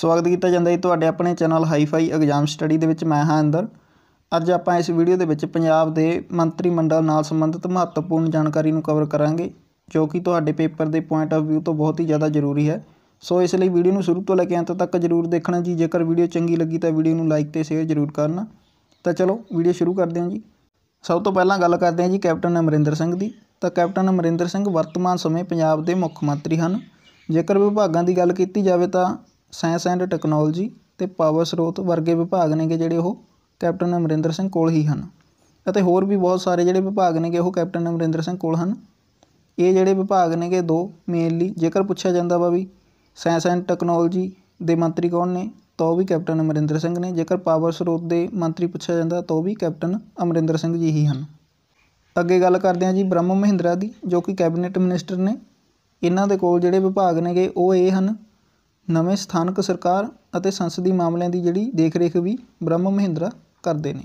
ਸਵਾਗਤ ਕੀਤਾ ਜਾਂਦਾ ਹੈ ਤੁਹਾਡੇ ਆਪਣੇ ਚੈਨਲ ਹਾਈਫਾਈ ਐਗਜ਼ਾਮ ਸਟੱਡੀ ਦੇ ਵਿੱਚ ਮੈਂ ਹਾਂ ਅੰਦਰ ਅੱਜ ਆਪਾਂ ਇਸ ਵੀਡੀਓ ਦੇ ਵਿੱਚ ਪੰਜਾਬ ਦੇ ਮੰਤਰੀ ਮੰਡਲ ਨਾਲ ਸੰਬੰਧਿਤ ਮਹੱਤਵਪੂਰਨ ਜਾਣਕਾਰੀ ਨੂੰ ਕਵਰ ਕਰਾਂਗੇ ਜੋ ਕਿ ਤੁਹਾਡੇ ਪੇਪਰ ਦੇ ਪੁਆਇੰਟ ਆਫ View ਤੋਂ ਬਹੁਤ ਹੀ ਜ਼ਿਆਦਾ ਜ਼ਰੂਰੀ ਹੈ ਸੋ ਇਸ ਲਈ ਵੀਡੀਓ ਨੂੰ ਸ਼ੁਰੂ ਤੋਂ ਲੈ ਕੇ ਅੰਤ ਤੱਕ ਜ਼ਰੂਰ ਦੇਖਣਾ ਜੀ ਜੇਕਰ ਵੀਡੀਓ ਚੰਗੀ ਲੱਗੀ ਤਾਂ ਵੀਡੀਓ ਨੂੰ ਲਾਈਕ ਤੇ ਸ਼ੇਅਰ ਜ਼ਰੂਰ ਕਰਨਾ ਤਾਂ ਚਲੋ ਵੀਡੀਓ ਸ਼ੁਰੂ ਕਰਦੇ ਹਾਂ ਜੀ ਸਭ ਤੋਂ ਪਹਿਲਾਂ ਗੱਲ ਕਰਦੇ ਹਾਂ ਜੀ ਕੈਪਟਨ ਅਮਰਿੰਦਰ ਸਿੰਘ ਦੀ ਤਾਂ ਕੈਪਟਨ ਅਮਰਿੰਦਰ ਸਿੰਘ ਵਰਤਮਾਨ ਸਮੇਂ ਪੰਜਾਬ ਦੇ ਮੁੱਖ ਮੰਤਰੀ ਹਨ ਜੇਕਰ ਵਿਭਾਗਾਂ ਦੀ ਗੱਲ ਕੀਤੀ ਜਾਵੇ ਤਾਂ ਸਾਇੰਸ ਐਂਡ ਟੈਕਨੋਲੋਜੀ ਤੇ ਪਾਵਰ ਸਰੋਤ ਵਰਗੇ ਵਿਭਾਗ ਨੇਗੇ ਜਿਹੜੇ ਉਹ ਕੈਪਟਨ ਅਮਰਿੰਦਰ ਸਿੰਘ ਕੋਲ ਹੀ ਹਨ ਅਤੇ ਹੋਰ ਵੀ ਬਹੁਤ ਸਾਰੇ ਜਿਹੜੇ ਵਿਭਾਗ ਨੇਗੇ ਉਹ ਕੈਪਟਨ ਅਮਰਿੰਦਰ ਸਿੰਘ ਕੋਲ ਹਨ ਇਹ ਜਿਹੜੇ ਵਿਭਾਗ ਨੇਗੇ ਦੋ ਮੇਨਲੀ ਜੇਕਰ ਪੁੱਛਿਆ ਜਾਂਦਾ ਵਾ ਵੀ ਸਾਇੰਸ ਐਂਡ ਟੈਕਨੋਲੋਜੀ ਦੇ ਮੰਤਰੀ ਕੌਣ ਨੇ ਤਾਂ ਉਹ ਵੀ ਕੈਪਟਨ ਅਮਰਿੰਦਰ ਸਿੰਘ ਨੇ ਜੇਕਰ ਪਾਵਰ ਸਰੋਤ ਦੇ ਮੰਤਰੀ ਪੁੱਛਿਆ ਜਾਂਦਾ ਤਾਂ ਉਹ ਵੀ ਕੈਪਟਨ ਅਮਰਿੰਦਰ ਸਿੰਘ ਜੀ ਹੀ ਹਨ ਅੱਗੇ ਗੱਲ ਕਰਦੇ ਹਾਂ ਜੀ ਬ੍ਰਹਮ ਮਹਿੰਦਰਾ ਦੀ ਜੋ ਕਿ ਕੈਬਨਿਟ ਮਿਨਿਸਟਰ ਨੇ ਇਹਨਾਂ ਦੇ ਕੋਲ ਜਿਹੜੇ ਵਿਭਾਗ ਨੇਗੇ ਉਹ ਇਹ ਹਨ ਨਵੇਂ ਸਥਾਨਕ ਸਰਕਾਰ ਅਤੇ ਸੰਸਦੀ ਮਾਮਲਿਆਂ ਦੀ ਜਿਹੜੀ ਦੇਖ-ਰੇਖ ਵੀ ਬ੍ਰਹਮ ਮਹਿੰਦਰਾ ਕਰਦੇ ਨੇ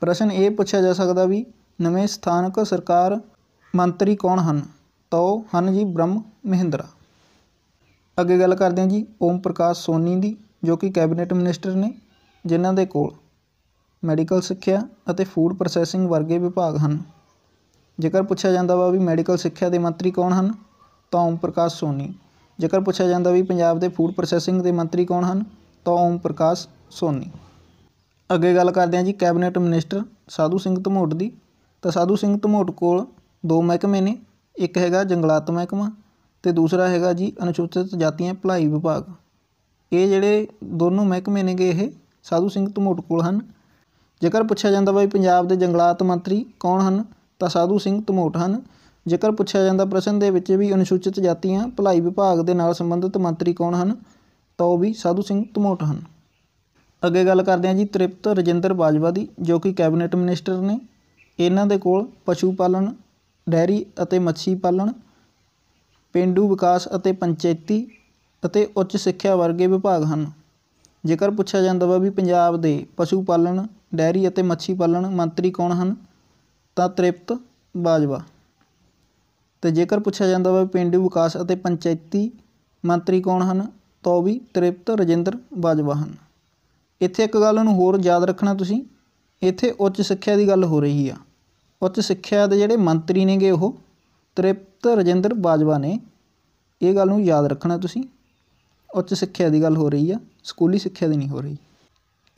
ਪ੍ਰਸ਼ਨ ਇਹ ਪੁੱਛਿਆ ਜਾ ਸਕਦਾ ਵੀ ਨਵੇਂ ਸਥਾਨਕ ਸਰਕਾਰ ਮੰਤਰੀ ਕੌਣ ਹਨ ਤਾਂ ਉਹ ਹਨ ਜੀ ਬ੍ਰਹਮ ਮਹਿੰਦਰਾ ਅੱਗੇ ਗੱਲ ਕਰਦੇ ਹਾਂ ਜੀ ਓਮ ਪ੍ਰਕਾਸ਼ ਸੋਨੀ ਦੀ ਜੋ ਕਿ ਕੈਬਨਿਟ ਮਿਨਿਸਟਰ ਨੇ ਜਿਨ੍ਹਾਂ ਦੇ ਕੋਲ ਮੈਡੀਕਲ ਸਿੱਖਿਆ ਅਤੇ ਫੂਡ ਪ੍ਰੋਸੈਸਿੰਗ ਵਰਗੇ ਵਿਭਾਗ ਹਨ ਜੇਕਰ ਪੁੱਛਿਆ ਜਾਂਦਾ ਵਾ ਵੀ ਮੈਡੀਕਲ ਸਿੱਖਿਆ ਦੇ ਮੰਤਰੀ ਕੌਣ ਹਨ ਤਾਂ ਓਮ ਪ੍ਰਕਾਸ਼ ਸੋਨੀ ਜੇਕਰ ਪੁੱਛਿਆ ਜਾਂਦਾ ਵੀ ਪੰਜਾਬ ਦੇ ਫੂਡ ਪ੍ਰੋਸੈਸਿੰਗ ਦੇ ਮੰਤਰੀ ਕੌਣ ਹਨ ਤਾਂ ਓਮ ਪ੍ਰਕਾਸ਼ ਸੋਨੀ ਅੱਗੇ ਗੱਲ ਕਰਦੇ ਹਾਂ ਜੀ ਕੈਬਨਿਟ ਮਿਨਿਸਟਰ ਸਾਧੂ ਸਿੰਘ ਧਮੋਟ ਦੀ ਤਾਂ ਸਾਧੂ ਸਿੰਘ ਧਮੋਟ ਕੋਲ ਦੋ ਮਹਿਕਮੇ ਨੇ ਇੱਕ ਹੈਗਾ ਜੰਗਲਾਤ ਮਹਿਕਮਾ ਤੇ ਦੂਸਰਾ ਹੈਗਾ ਜੀ ਅਨੁਸੂਚਿਤ ਜਾਤੀਆਂ ਭਲਾਈ ਵਿਭਾਗ ਇਹ ਜਿਹੜੇ ਦੋਨੋਂ ਮਹਿਕਮੇ ਨੇਗੇ ਇਹ ਸਾਧੂ ਸਿੰਘ ਧਮੋਟ ਕੋਲ ਹਨ ਜੇਕਰ ਪੁੱਛਿਆ ਜਾਂਦਾ ਬਈ ਪੰਜਾਬ ਦੇ ਜੰਗਲਾਤ ਮੰਤਰੀ ਕੌਣ ਹਨ ਤਾਂ ਸਾਧੂ ਸਿੰਘ ਧਮੋਟ ਹਨ ਜੇਕਰ ਪੁੱਛਿਆ ਜਾਂਦਾ ਪ੍ਰਸ਼ਨ ਦੇ ਵਿੱਚ ਵੀ ਅਨੁਸੂਚਿਤ ਜਾਤੀਆਂ ਭਲਾਈ ਵਿਭਾਗ ਦੇ ਨਾਲ ਸੰਬੰਧਿਤ ਮੰਤਰੀ ਕੌਣ ਹਨ ਤਾਂ ਉਹ ਵੀ ਸਾਧੂ ਸਿੰਘ ਧਮੋਟ ਹਨ ਅੱਗੇ ਗੱਲ ਕਰਦੇ ਹਾਂ ਜੀ ਤ੍ਰਿਪਤ ਰਜਿੰਦਰ ਬਾਜਵਾ ਦੀ ਜੋ ਕਿ ਕੈਬਨਿਟ ਮਿਨਿਸਟਰ ਨੇ ਇਹਨਾਂ ਦੇ ਕੋਲ ਪਸ਼ੂ ਪਾਲਣ ਡੈਰੀ ਅਤੇ ਮੱਛੀ ਪਾਲਣ ਪਿੰਡੂ ਵਿਕਾਸ ਅਤੇ ਪੰਚਾਇਤੀ ਅਤੇ ਉੱਚ ਸਿੱਖਿਆ ਵਰਗੇ ਵਿਭਾਗ ਹਨ ਜੇਕਰ ਪੁੱਛਿਆ ਜਾਂਦਾ ਵਾ ਵੀ ਪੰਜਾਬ ਦੇ ਪਸ਼ੂ ਪਾਲਣ ਡੈਰੀ ਅਤੇ ਮੱਛੀ ਪਾਲਣ ਮੰਤਰੀ ਕੌਣ ਹਨ ਤਾਂ ਤ੍ਰਿਪਤ ਬਾਜਵਾ ਤੇ ਜੇਕਰ ਪੁੱਛਿਆ ਜਾਂਦਾ ਵਾ ਪਿੰਡੂ ਵਿਕਾਸ ਅਤੇ ਪੰਚਾਇਤੀ ਮੰਤਰੀ ਕੌਣ ਹਨ ਤਾਂ ਉਹ ਵੀ ਤ੍ਰਿਪਤ ਰਜਿੰਦਰ ਬਾਜਵਾ ਹਨ ਇੱਥੇ ਇੱਕ ਗੱਲ ਨੂੰ ਹੋਰ ਯਾਦ ਰੱਖਣਾ ਤੁਸੀਂ ਇੱਥੇ ਉੱਚ ਸਿੱਖਿਆ ਦੀ ਗੱਲ ਹੋ ਰਹੀ ਆ ਉੱਚ ਸਿੱਖਿਆ ਦੇ ਜਿਹੜੇ ਮੰਤਰੀ ਨੇਗੇ ਉਹ ਤ੍ਰਿਪਤ ਰਜਿੰਦਰ ਬਾਜਵਾ ਨੇ ਇਹ ਗੱਲ ਨੂੰ ਯਾਦ ਰੱਖਣਾ ਤੁਸੀਂ ਉੱਚ ਸਿੱਖਿਆ ਦੀ ਗੱਲ ਹੋ ਰਹੀ ਆ ਸਕੂਲੀ ਸਿੱਖਿਆ ਦੀ ਨਹੀਂ ਹੋ ਰਹੀ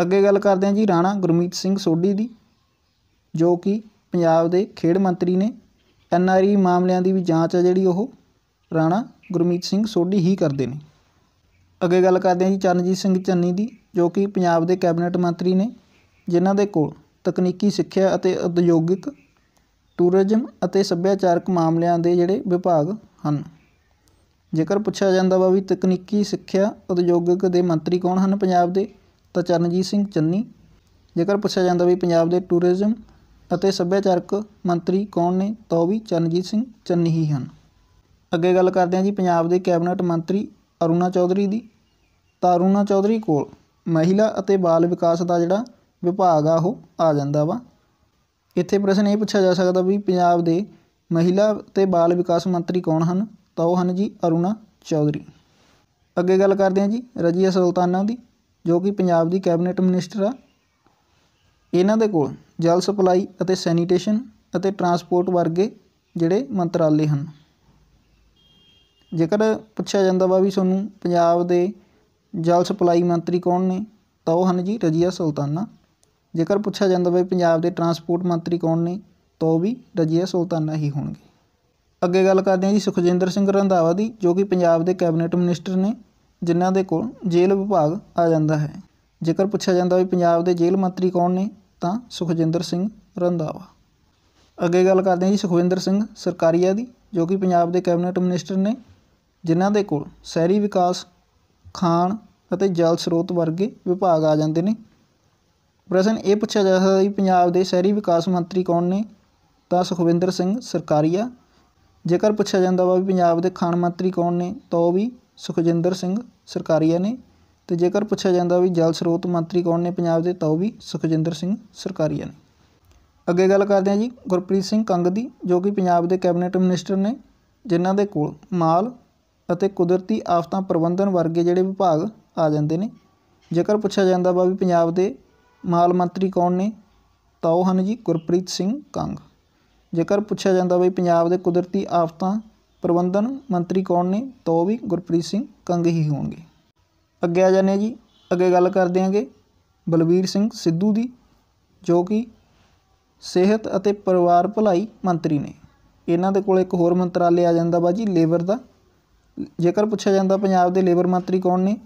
ਅੱਗੇ ਗੱਲ ਕਰਦੇ ਹਾਂ ਜੀ ਰਾਣਾ ਗੁਰਮੀਤ ਸਿੰਘ ਸੋਢੀ ਦੀ ਜੋ ਕਿ ਪੰਜਾਬ ਦੇ ਖੇਡ ਮੰਤਰੀ ਨੇ ਐਨ ਆਰ ਆਈ ਮਾਮਲਿਆਂ ਦੀ ਵੀ ਜਾਂਚ ਹੈ ਜਿਹੜੀ ਉਹ ਰਾਣਾ ਗੁਰਮੀਤ ਸਿੰਘ ਸੋਢੀ ਹੀ ਕਰਦੇ ਨੇ ਅੱਗੇ ਗੱਲ ਕਰਦੇ ਹਾਂ ਜੀ ਚਰਨਜੀਤ ਸਿੰਘ ਚੰਨੀ ਦੀ ਜੋ ਕਿ ਪੰਜਾਬ ਦੇ ਕੈਬਨਿਟ ਮੰਤਰੀ ਨੇ ਜਿਨ੍ਹਾਂ ਦੇ ਕੋਲ ਤਕਨੀਕੀ ਸਿੱਖਿਆ ਅਤੇ ਉਦਯੋਗਿਕ ਟੂਰਿਜ਼ਮ ਅਤੇ ਸੱਭਿਆਚਾਰਕ ਮਾਮਲਿਆਂ ਦੇ ਜਿਹੜੇ ਵਿਭਾਗ ਹਨ ਜੇਕਰ ਪੁੱਛਿਆ ਜਾਂਦਾ ਵਾ ਵੀ ਤਕਨੀਕੀ ਸਿੱਖਿਆ ਉਦਯੋਗਿਕ ਦੇ ਮੰਤਰੀ ਕੌਣ ਹਨ ਪੰਜਾਬ ਦੇ ਤਾਂ ਚਰਨਜੀਤ ਸਿੰਘ ਚੰਨੀ ਜੇਕਰ ਪੁੱਛਿਆ ਜਾਂਦਾ ਵੀ ਪੰਜਾਬ ਦੇ ਟੂਰਿਜ਼ਮ ਅਤੇ ਸੱਭਿਆਚਾਰਕ ਮੰਤਰੀ ਕੌਣ ਨੇ ਤਾਂ ਵੀ ਚਨਜੀਤ ਸਿੰਘ ਚੰਨੀ ਹੀ ਹਨ ਅੱਗੇ ਗੱਲ ਕਰਦੇ ਹਾਂ ਜੀ ਪੰਜਾਬ ਦੇ ਕੈਬਨਿਟ ਮੰਤਰੀ ਅਰੁਣਾ ਚੌਧਰੀ ਦੀ ਤਾਂ ਅਰੁਣਾ ਚੌਧਰੀ ਕੋਲ ਮਹਿਲਾ ਅਤੇ ਬਾਲ ਵਿਕਾਸ ਦਾ ਜਿਹੜਾ ਵਿਭਾਗ ਆ ਉਹ ਆ ਜਾਂਦਾ ਵਾ ਇੱਥੇ ਪ੍ਰਸ਼ਨ ਇਹ ਪੁੱਛਿਆ ਜਾ ਸਕਦਾ ਵੀ ਪੰਜਾਬ ਦੇ ਮਹਿਲਾ ਤੇ ਬਾਲ ਵਿਕਾਸ ਮੰਤਰੀ ਕੌਣ ਹਨ ਤਾਂ ਉਹ ਹਨ ਜੀ ਅਰੁਣਾ ਚੌਧਰੀ ਅੱਗੇ ਗੱਲ ਕਰਦੇ ਹਾਂ ਜੀ ਰਜੀਆ ਸੁਲਤਾਨਾ ਦੀ ਜੋ ਕਿ ਪੰਜਾਬ ਦੀ ਕੈਬਨਿਟ ਮਿਨਿਸਟਰ ਆ ਇਹਨਾਂ ਦੇ ਕੋਲ ਜਲ ਸਪਲਾਈ ਅਤੇ ਸੈਨੀਟੇਸ਼ਨ ਅਤੇ ਟਰਾਂਸਪੋਰਟ ਵਰਗੇ ਜਿਹੜੇ ਮੰਤਰਾਲੇ ਹਨ ਜੇਕਰ ਪੁੱਛਿਆ ਜਾਂਦਾ ਵਾ ਵੀ ਤੁਹਾਨੂੰ ਪੰਜਾਬ ਦੇ ਜਲ ਸਪਲਾਈ ਮੰਤਰੀ ਕੌਣ ਨੇ ਤਾਂ ਉਹ ਹਨ ਜੀ ਰਜੀਆ ਸੁਲਤਾਨਾ ਜੇਕਰ ਪੁੱਛਿਆ ਜਾਂਦਾ ਵਾ ਪੰਜਾਬ ਦੇ ਟਰਾਂਸਪੋਰਟ ਮੰਤਰੀ ਕੌਣ ਨੇ ਤਾਂ ਉਹ ਵੀ ਰਜੀਆ ਸੁਲਤਾਨਾ ਹੀ ਹੋਣਗੇ ਅੱਗੇ ਗੱਲ ਕਰਦੇ ਹਾਂ ਜੀ ਸੁਖਜਿੰਦਰ ਸਿੰਘ ਰੰਧਾਵਾ ਦੀ ਜੋ ਕਿ ਪੰਜਾਬ ਦੇ ਕੈਬਨਿਟ ਮਿਨਿਸਟਰ ਨੇ ਜਿਨ੍ਹਾਂ ਦੇ ਕੋਲ ਜੇਲ੍ਹ ਵਿਭਾਗ ਆ ਜਾਂਦਾ ਹੈ ਜੇਕਰ ਪੁੱਛਿਆ ਜਾਂਦਾ ਵੀ ਪੰਜਾਬ ਦੇ ਜੇਲ੍ਹ ਮੰਤਰੀ ਕੌਣ ਨੇ ਤਾਂ ਸੁਖਜਿੰਦਰ ਸਿੰਘ ਰੰਧਾਵਾ ਅੱਗੇ ਗੱਲ ਕਰਦੇ ਹਾਂ ਜੀ ਸੁਖਵਿੰਦਰ ਸਿੰਘ ਸਰਕਾਰੀਆ ਦੀ ਜੋ ਕਿ ਪੰਜਾਬ ਦੇ ਕੈਬਨਿਟ ਮਿਨਿਸਟਰ ਨੇ ਜਿਨ੍ਹਾਂ ਦੇ ਕੋਲ ਸ਼ਹਿਰੀ ਵਿਕਾਸ ਖਾਣ ਅਤੇ ਜਲ ਸਰੋਤ ਵਰਗੇ ਵਿਭਾਗ ਆ ਜਾਂਦੇ ਨੇ ਪ੍ਰਸ਼ਨ ਇਹ ਪੁੱਛਿਆ ਜਾ ਸਕਦਾ ਹੈ ਪੰਜਾਬ ਦੇ ਸ਼ਹਿਰੀ ਵਿਕਾਸ ਮੰਤਰੀ ਕੌਣ ਨੇ ਤਾਂ ਸੁਖਵਿੰਦਰ ਸਿੰਘ ਸਰਕਾਰੀਆ ਜੇਕਰ ਪੁੱਛਿਆ ਜਾਂਦਾ ਵਾ ਵੀ ਪੰਜਾਬ ਦੇ ਖਾਣ ਮੰਤਰੀ ਕੌਣ ਨੇ ਤਾਂ ਉਹ ਵੀ ਸੁਖਜਿੰਦਰ ਸਿੰਘ ਸਰਕਾਰੀਆ ਨੇ ਤੇ ਜੇਕਰ ਪੁੱਛਿਆ ਜਾਂਦਾ ਵੀ ਜਲ ਸਰੋਤ ਮੰਤਰੀ ਕੌਣ ਨੇ ਪੰਜਾਬ ਦੇ ਤਾਂ ਉਹ ਵੀ ਸੁਖਜਿੰਦਰ ਸਿੰਘ ਸਰਕਾਰੀਆ ਨੇ ਅੱਗੇ ਗੱਲ ਕਰਦੇ ਹਾਂ ਜੀ ਗੁਰਪ੍ਰੀਤ ਸਿੰਘ ਕੰਗ ਦੀ ਜੋ ਕਿ ਪੰਜਾਬ ਦੇ ਕੈਬਨਿਟ ਮਿਨਿਸਟਰ ਨੇ ਜਿਨ੍ਹਾਂ ਦੇ ਕੋਲ ਮਾਲ ਅਤੇ ਕੁਦਰਤੀ ਆਫਤਾਂ ਪ੍ਰਬੰਧਨ ਵਰਗੇ ਜਿਹੜੇ ਵਿਭਾਗ ਆ ਜਾਂਦੇ ਨੇ ਜੇਕਰ ਪੁੱਛਿਆ ਜਾਂਦਾ ਵਾ ਵੀ ਪੰਜਾਬ ਦੇ ਮਾਲ ਮੰਤਰੀ ਕੌਣ ਨੇ ਤਾਂ ਉਹ ਹਨ ਜੀ ਗੁਰਪ੍ਰੀਤ ਸਿੰਘ ਕੰਗ ਜੇਕਰ ਪੁੱਛਿਆ ਜਾਂਦਾ ਵੀ ਪੰਜਾਬ ਦੇ ਕੁਦਰਤੀ ਆਫਤਾਂ ਪ੍ਰਬੰਧਨ ਮੰਤਰੀ ਕੌਣ ਨੇ ਤਾਂ ਉਹ ਵੀ ਗੁਰਪ੍ਰੀਤ ਸਿੰਘ ਕੰਗ ਹੀ ਹੋਣਗੇ ਅੱਗੇ ਆ ਜਾਂਦੇ ਜੀ ਅੱਗੇ ਗੱਲ ਕਰਦੇ ਆਂਗੇ ਬਲਬੀਰ ਸਿੰਘ ਸਿੱਧੂ ਦੀ ਜੋ ਕਿ ਸਿਹਤ ਅਤੇ ਪਰਿਵਾਰ ਭਲਾਈ ਮੰਤਰੀ ਨੇ ਇਹਨਾਂ ਦੇ ਕੋਲ ਇੱਕ ਹੋਰ ਮੰਤਰਾਲੇ ਆ ਜਾਂਦਾ ਬਾਜੀ ਲੇਬਰ ਦਾ ਜੇਕਰ ਪੁੱਛਿਆ ਜਾਂਦਾ ਪੰਜਾਬ ਦੇ ਲੇਬਰ ਮੰਤਰੀ ਕੌਣ ਨੇ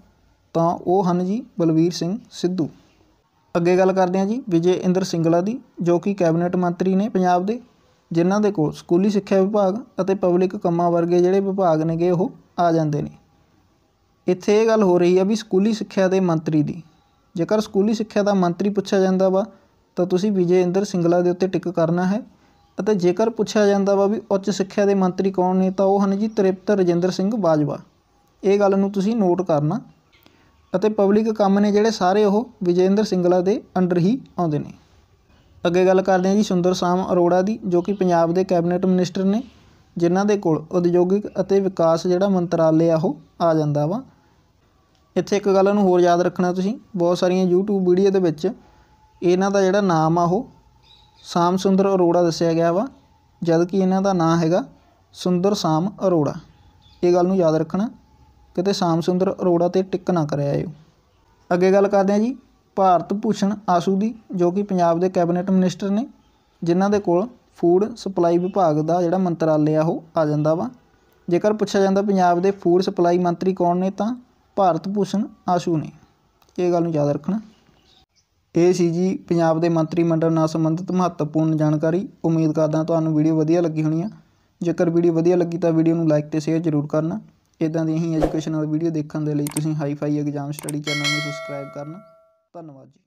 ਤਾਂ ਉਹ ਹਨ ਜੀ ਬਲਬੀਰ ਸਿੰਘ ਸਿੱਧੂ ਅੱਗੇ ਗੱਲ ਕਰਦੇ ਆਂ ਜੀ ਵਿਜੇ ਇੰਦਰ ਸਿੰਗਲਾ ਦੀ ਜੋ ਕਿ ਕੈਬਨਿਟ ਮੰਤਰੀ ਨੇ ਪੰਜਾਬ ਦੇ ਜਿਨ੍ਹਾਂ ਦੇ ਕੋਲ ਸਕੂਲੀ ਸਿੱਖਿਆ ਵਿਭਾਗ ਅਤੇ ਪਬਲਿਕ ਕੰਮਾਂ ਵਰਗੇ ਜਿਹੜੇ ਵਿਭਾਗ ਨੇਗੇ ਉਹ ਆ ਜਾਂਦੇ ਨੇ ਇੱਥੇ ਇਹ ਗੱਲ ਹੋ ਰਹੀ ਹੈ ਵੀ ਸਕੂਲੀ ਸਿੱਖਿਆ ਦੇ ਮੰਤਰੀ ਦੀ ਜੇਕਰ ਸਕੂਲੀ ਸਿੱਖਿਆ ਦਾ ਮੰਤਰੀ ਪੁੱਛਿਆ ਜਾਂਦਾ ਵਾ ਤਾਂ ਤੁਸੀਂ ਵਿਜੇ ਇੰਦਰ ਸਿੰਗਲਾ ਦੇ ਉੱਤੇ ਟਿਕ ਕਰਨਾ ਹੈ ਅਤੇ ਜੇਕਰ ਪੁੱਛਿਆ ਜਾਂਦਾ ਵਾ ਵੀ ਉੱਚ ਸਿੱਖਿਆ ਦੇ ਮੰਤਰੀ ਕੌਣ ਨੇ ਤਾਂ ਉਹ ਹਨ ਜੀ ਤ੍ਰਿਪਤ ਰਜਿੰਦਰ ਸਿੰਘ ਬਾਜਵਾ ਇਹ ਗੱਲ ਨੂੰ ਤੁਸੀਂ ਨੋਟ ਕਰਨਾ ਅਤੇ ਪਬਲਿਕ ਕੰਮ ਨੇ ਜਿਹੜੇ ਸਾਰੇ ਉਹ ਵਿਜੇਂਦਰ ਸਿੰਗਲਾ ਦੇ ਅੰਡਰ ਹੀ ਆਉਂਦੇ ਨੇ ਅੱਗੇ ਗੱਲ ਕਰਦੇ ਹਾਂ ਜੀ ਸੁੰਦਰ ਸ਼ਾਮ ਅਰੋੜਾ ਦੀ ਜੋ ਕਿ ਪੰਜਾਬ ਦੇ ਕੈਬਨਿਟ ਮਿਨਿਸਟਰ ਨੇ ਜਿਨ੍ਹਾਂ ਦੇ ਕੋਲ ਉਦਯੋਗਿਕ ਅਤੇ ਵਿਕਾਸ ਜਿਹੜਾ ਮੰਤਰਾਲੇ ਆ ਉਹ ਆ ਜਾਂਦਾ ਵਾ ਇੱਥੇ ਇੱਕ ਗੱਲ ਨੂੰ ਹੋਰ ਯਾਦ ਰੱਖਣਾ ਤੁਸੀਂ ਬਹੁਤ ਸਾਰੀਆਂ YouTube ਵੀਡੀਓ ਦੇ ਵਿੱਚ ਇਹਨਾਂ ਦਾ ਜਿਹੜਾ ਨਾਮ ਆ ਉਹ ਸਾਮ ਸੁੰਦਰ ਅਰੋੜਾ ਦੱਸਿਆ ਗਿਆ ਵਾ ਜਦ ਕਿ ਇਹਨਾਂ ਦਾ ਨਾਮ ਹੈਗਾ ਸੁੰਦਰ ਸਾਮ ਅਰੋੜਾ ਇਹ ਗੱਲ ਨੂੰ ਯਾਦ ਰੱਖਣਾ ਕਿਤੇ ਸਾਮ ਸੁੰਦਰ ਅਰੋੜਾ ਤੇ ਟਿੱਕ ਨਾ ਕਰਿਆ ਆਇਓ ਅੱਗੇ ਗੱਲ ਕਰਦੇ ਆ ਜੀ ਭਾਰਤ ਭੂਸ਼ਣ ਆਸੂ ਦੀ ਜੋ ਕਿ ਪੰਜਾਬ ਦੇ ਕੈਬਨਿਟ ਮਿਨਿਸਟਰ ਨੇ ਜਿਨ੍ਹਾਂ ਦੇ ਕੋਲ ਫੂਡ ਸਪਲਾਈ ਵਿਭਾਗ ਦਾ ਜਿਹੜਾ ਮੰਤਰਾਲੇ ਆ ਉਹ ਆ ਜਾਂਦਾ ਵਾ ਜੇਕਰ ਪੁੱਛਿਆ ਜਾਂਦਾ ਪੰਜਾਬ ਦੇ ਫੂਡ ਸਪਲਾਈ ਮੰਤਰੀ ਕੌਣ ਨੇ ਤਾਂ ਭਾਰਤ ਭੂਸ਼ਣ ਆਸ਼ੂ ਨੇ ਇਹ ਗੱਲ ਨੂੰ ਯਾਦ ਰੱਖਣਾ ਇਹ ਸੀ ਜੀ ਪੰਜਾਬ ਦੇ ਮੰਤਰੀ ਮੰਡਲ ਨਾਲ ਸੰਬੰਧਿਤ ਮਹੱਤਵਪੂਰਨ ਜਾਣਕਾਰੀ ਉਮੀਦ ਕਰਦਾ ਤੁਹਾਨੂੰ ਵੀਡੀਓ ਵਧੀਆ ਲੱਗੀ ਹੋਣੀ ਆ ਜੇਕਰ ਵੀਡੀਓ ਵਧੀਆ ਲੱਗੀ ਤਾਂ ਵੀਡੀਓ ਨੂੰ ਲਾਈਕ ਤੇ ਸ਼ੇਅਰ ਜ਼ਰੂਰ ਕਰਨਾ ਇਦਾਂ ਦੀ ਹੀ ਐਜੂਕੇਸ਼ਨਲ ਵੀਡੀਓ ਦੇਖਣ ਦੇ ਲਈ ਤੁਸੀਂ ਹਾਈਫਾਈ ਐਗਜ਼ਾਮ ਸਟੱਡੀ ਚੈਨਲ ਨੂੰ ਸਬਸਕ੍ਰਾਈਬ ਕਰਨਾ ਧੰਨਵਾਦ ਜੀ